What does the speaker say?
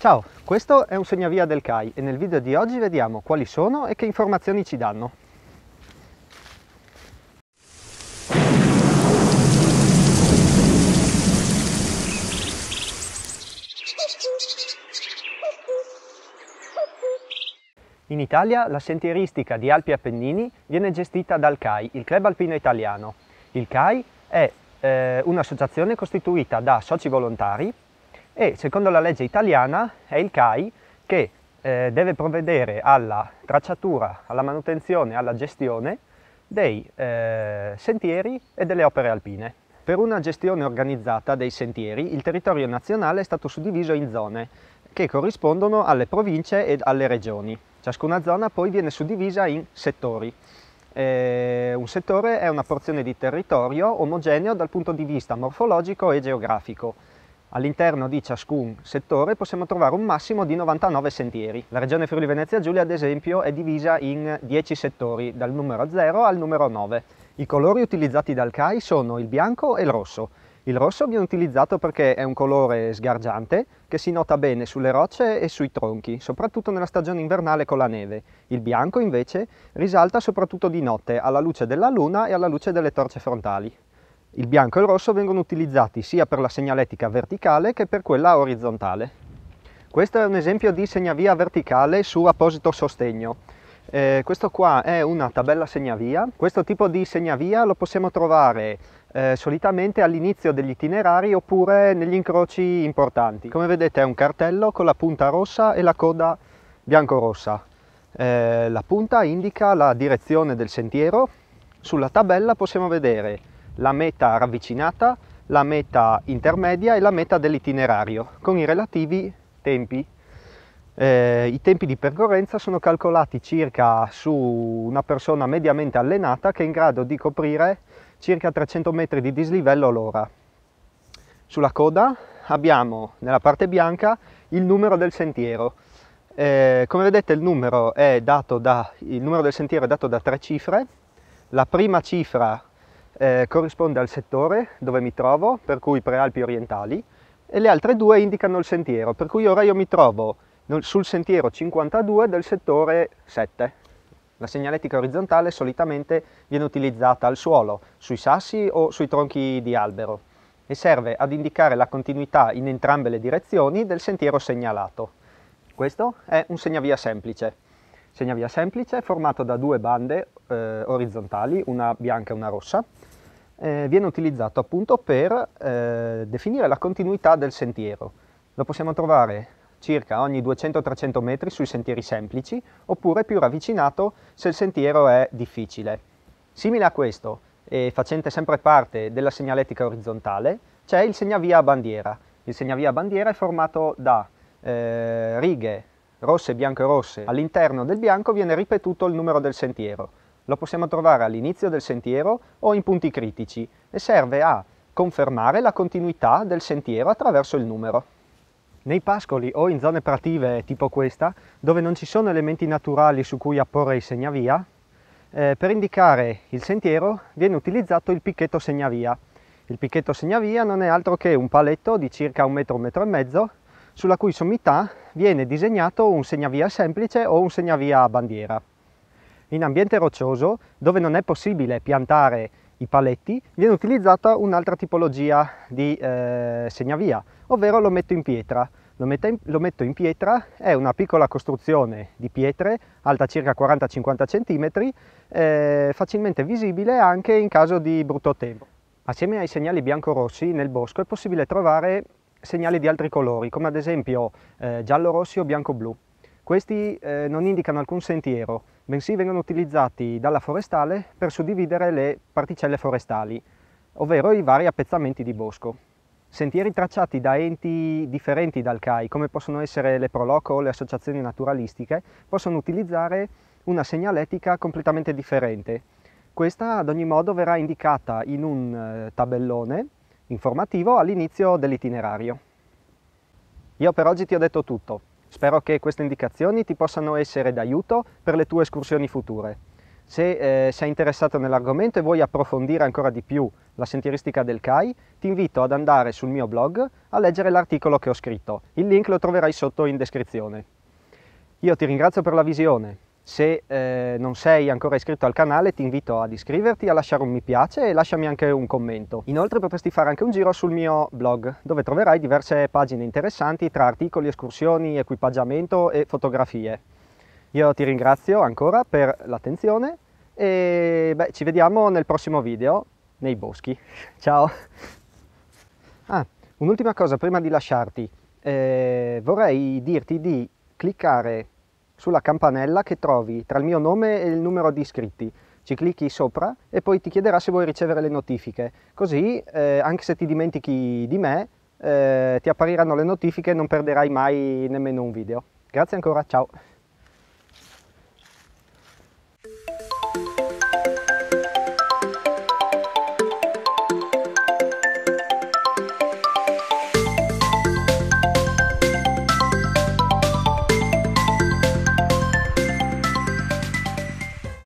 Ciao, questo è un segnavia del CAI e nel video di oggi vediamo quali sono e che informazioni ci danno. In Italia la sentieristica di Alpi Appennini viene gestita dal CAI, il Club Alpino Italiano. Il CAI è eh, un'associazione costituita da soci volontari, e secondo la legge italiana è il CAI che eh, deve provvedere alla tracciatura, alla manutenzione, alla gestione dei eh, sentieri e delle opere alpine. Per una gestione organizzata dei sentieri il territorio nazionale è stato suddiviso in zone che corrispondono alle province e alle regioni. Ciascuna zona poi viene suddivisa in settori. Eh, un settore è una porzione di territorio omogeneo dal punto di vista morfologico e geografico. All'interno di ciascun settore possiamo trovare un massimo di 99 sentieri. La regione Friuli Venezia Giulia ad esempio è divisa in 10 settori dal numero 0 al numero 9. I colori utilizzati dal CAI sono il bianco e il rosso. Il rosso viene utilizzato perché è un colore sgargiante che si nota bene sulle rocce e sui tronchi, soprattutto nella stagione invernale con la neve. Il bianco invece risalta soprattutto di notte alla luce della luna e alla luce delle torce frontali. Il bianco e il rosso vengono utilizzati sia per la segnaletica verticale che per quella orizzontale. Questo è un esempio di segnavia verticale su apposito sostegno. Eh, questo qua è una tabella segnavia. Questo tipo di segnavia lo possiamo trovare eh, solitamente all'inizio degli itinerari oppure negli incroci importanti. Come vedete è un cartello con la punta rossa e la coda bianco-rossa. Eh, la punta indica la direzione del sentiero. Sulla tabella possiamo vedere la meta ravvicinata, la meta intermedia e la meta dell'itinerario, con i relativi tempi. Eh, I tempi di percorrenza sono calcolati circa su una persona mediamente allenata che è in grado di coprire circa 300 metri di dislivello all'ora. Sulla coda abbiamo nella parte bianca il numero del sentiero. Eh, come vedete il numero, da, il numero del sentiero è dato da tre cifre. La prima cifra eh, corrisponde al settore dove mi trovo, per cui prealpi orientali, e le altre due indicano il sentiero, per cui ora io mi trovo sul sentiero 52 del settore 7. La segnaletica orizzontale solitamente viene utilizzata al suolo, sui sassi o sui tronchi di albero e serve ad indicare la continuità in entrambe le direzioni del sentiero segnalato. Questo è un segnavia semplice. Segnavia semplice, formato da due bande eh, orizzontali, una bianca e una rossa. Eh, viene utilizzato appunto per eh, definire la continuità del sentiero. Lo possiamo trovare circa ogni 200-300 metri sui sentieri semplici, oppure più ravvicinato se il sentiero è difficile. Simile a questo, e facente sempre parte della segnaletica orizzontale, c'è il segnavia a bandiera. Il segnavia a bandiera è formato da eh, righe rosse, bianco e rosse. All'interno del bianco viene ripetuto il numero del sentiero. Lo possiamo trovare all'inizio del sentiero o in punti critici e serve a confermare la continuità del sentiero attraverso il numero. Nei pascoli o in zone prative tipo questa, dove non ci sono elementi naturali su cui apporre il segnavia, eh, per indicare il sentiero viene utilizzato il picchetto segnavia. Il picchetto segnavia non è altro che un paletto di circa un metro, un metro e mezzo, sulla cui sommità viene disegnato un segnavia semplice o un segnavia a bandiera. In ambiente roccioso, dove non è possibile piantare i paletti, viene utilizzata un'altra tipologia di eh, segnavia, ovvero lo metto in pietra. Lo, in, lo metto in pietra, è una piccola costruzione di pietre, alta circa 40-50 cm, eh, facilmente visibile anche in caso di brutto tempo. Assieme ai segnali bianco-rossi nel bosco è possibile trovare segnali di altri colori, come ad esempio eh, giallo-rossi o bianco-blu. Questi eh, non indicano alcun sentiero, bensì vengono utilizzati dalla forestale per suddividere le particelle forestali, ovvero i vari appezzamenti di bosco. Sentieri tracciati da enti differenti dal CAI, come possono essere le Proloco o le associazioni naturalistiche, possono utilizzare una segnaletica completamente differente. Questa ad ogni modo verrà indicata in un eh, tabellone informativo all'inizio dell'itinerario. Io per oggi ti ho detto tutto, spero che queste indicazioni ti possano essere d'aiuto per le tue escursioni future. Se eh, sei interessato nell'argomento e vuoi approfondire ancora di più la sentieristica del CAI, ti invito ad andare sul mio blog a leggere l'articolo che ho scritto. Il link lo troverai sotto in descrizione. Io ti ringrazio per la visione, se eh, non sei ancora iscritto al canale ti invito ad iscriverti, a lasciare un mi piace e lasciami anche un commento. Inoltre potresti fare anche un giro sul mio blog dove troverai diverse pagine interessanti tra articoli, escursioni, equipaggiamento e fotografie. Io ti ringrazio ancora per l'attenzione e beh, ci vediamo nel prossimo video nei boschi. Ciao! Ah, un'ultima cosa prima di lasciarti. Eh, vorrei dirti di cliccare sulla campanella che trovi tra il mio nome e il numero di iscritti. Ci clicchi sopra e poi ti chiederà se vuoi ricevere le notifiche. Così, eh, anche se ti dimentichi di me, eh, ti appariranno le notifiche e non perderai mai nemmeno un video. Grazie ancora, ciao!